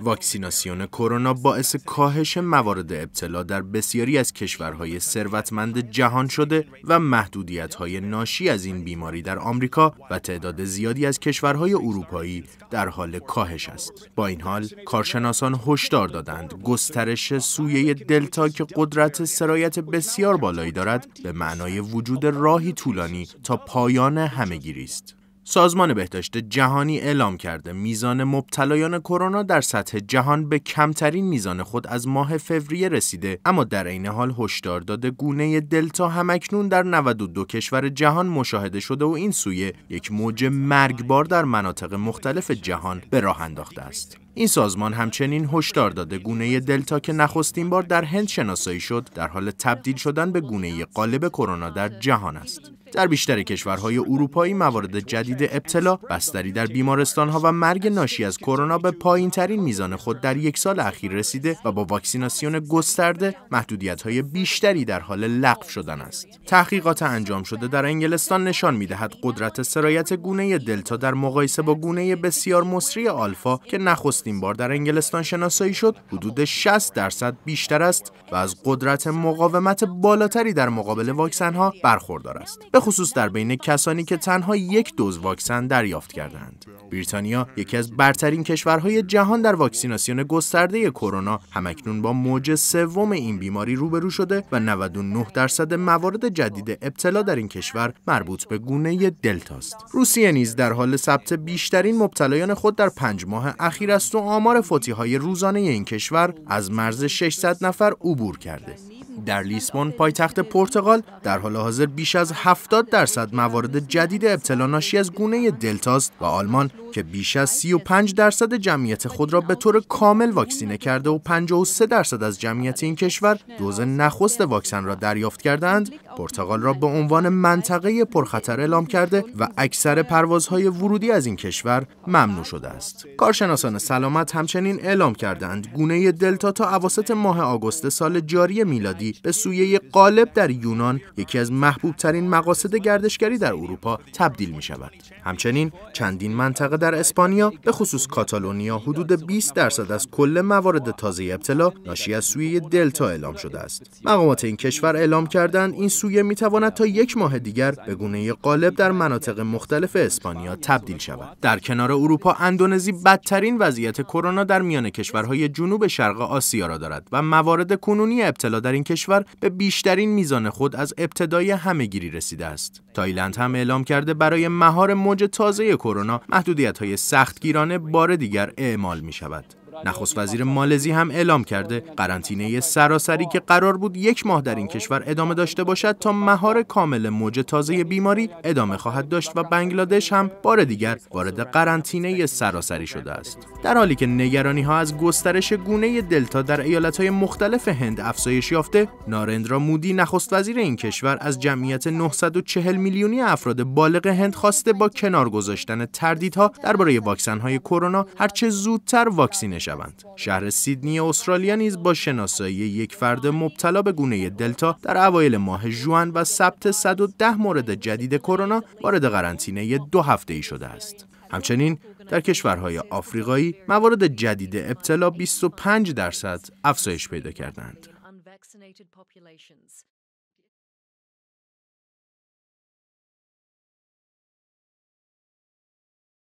واکسیناسیون کرونا باعث کاهش موارد ابتلا در بسیاری از کشورهای ثروتمند جهان شده و محدودیت‌های ناشی از این بیماری در آمریکا و تعداد زیادی از کشورهای اروپایی در حال کاهش است. با این حال کارشناسان هشدار دادند گسترش سویه دلتا که قدرت سرایت بسیار بالایی دارد به معنای وجود راهی طولانی تا پایان همهگیری است. سازمان بهداشت جهانی اعلام کرده میزان مبتلایان کرونا در سطح جهان به کمترین میزان خود از ماه فوریه رسیده اما در عین حال هشدار داده گونه دلتا همکنون در 92 کشور جهان مشاهده شده و این سویه یک موج مرگبار در مناطق مختلف جهان به راه انداخته است این سازمان همچنین هشدار داده گونه دلتا که نخستین بار در هند شناسایی شد در حال تبدیل شدن به گونه غالب کرونا در جهان است در بیشتر کشورهای اروپایی موارد جدید ابتلا بستری در بیمارستانها و مرگ ناشی از کرونا به ترین میزان خود در یک سال اخیر رسیده و با واکسیناسیون گسترده محدودیت‌های بیشتری در حال لغو شدن است. تحقیقات انجام شده در انگلستان نشان میدهد قدرت سرایت گونه دلتا در مقایسه با گونه بسیار مصری آلفا که نخستین بار در انگلستان شناسایی شد حدود 60 درصد بیشتر است و از قدرت مقاومت بالاتری در مقابل واکسن ها برخوردار است. خصوص در بین کسانی که تنها یک دوز واکسن دریافت کردند. بریتانیا یکی از برترین کشورهای جهان در واکسیناسیون گسترده کرونا همکنون با موج سوم این بیماری روبرو شده و 99 درصد موارد جدید ابتلا در این کشور مربوط به گونه دلتا است. روسیه نیز در حال ثبت بیشترین مبتلایان خود در پنج ماه اخیر است و آمار فوتی روزانه این کشور از مرز 600 نفر عبور کرده. در لیسبون پایتخت پرتغال در حال حاضر بیش از 70 درصد موارد جدید ابتلا ناشی از گونه دلتاست و آلمان که بیش از 35 درصد جمعیت خود را به طور کامل واکسینه کرده و 53 درصد از جمعیت این کشور دوز نخست واکسن را دریافت کردند، پرتغال را به عنوان منطقه پرخطر اعلام کرده و اکثر پروازهای ورودی از این کشور ممنوع شده است. کارشناسان سلامت همچنین اعلام کردند گونه دلتا تا اواسط ماه آگوست سال جاری میلادی به سویه قالب در یونان یکی از محبوب ترین مقاصد گردشگری در اروپا تبدیل می شود. همچنین چندین منطقه در اسپانیا به خصوص کاتالونیا حدود 20 درصد از کل موارد تازه ابتلا ناشی از سویه دلتا اعلام شده است. مقامات این کشور اعلام کردند این سویه می تواند تا یک ماه دیگر به گونه غالب در مناطق مختلف اسپانیا تبدیل شود. در کنار اروپا اندونزی بدترین وضعیت کرونا در میان کشورهای جنوب شرق آسیا را دارد و موارد کنونی ابتلا در این کشور به بیشترین میزان خود از ابتدای همهگیری رسیده است. تایلند هم اعلام کرده برای مهار موج تازه کرونا محدودیت های سختگیرانه بار دیگر اعمال می شود. نخست وزیر مالزی هم اعلام کرده قرنطینه سراسری که قرار بود یک ماه در این کشور ادامه داشته باشد تا مهار کامل موج تازه بیماری ادامه خواهد داشت و بنگلادش هم بار دیگر وارد قرنطینه سراسری شده است در حالی که نگرانی ها از گسترش گونه دلتا در ایالت های مختلف هند افزایش یافته نارندرا مودی نخست وزیر این کشور از جمعیت 940 میلیونی افراد بالغ هند خواسته با کنار گذاشتن تردیدها درباره واکسن های کرونا هرچه زودتر واکسینه شوند. شهر سیدنی استرالیا نیز با شناسایی یک فرد مبتلا به گونه دلتا در اوایل ماه ژوئن و ثبت 110 مورد جدید کرونا وارد قرنطینه دو هفته ای شده است. همچنین در کشورهای آفریقایی موارد جدید ابتلا 25 درصد افزایش پیدا کردند.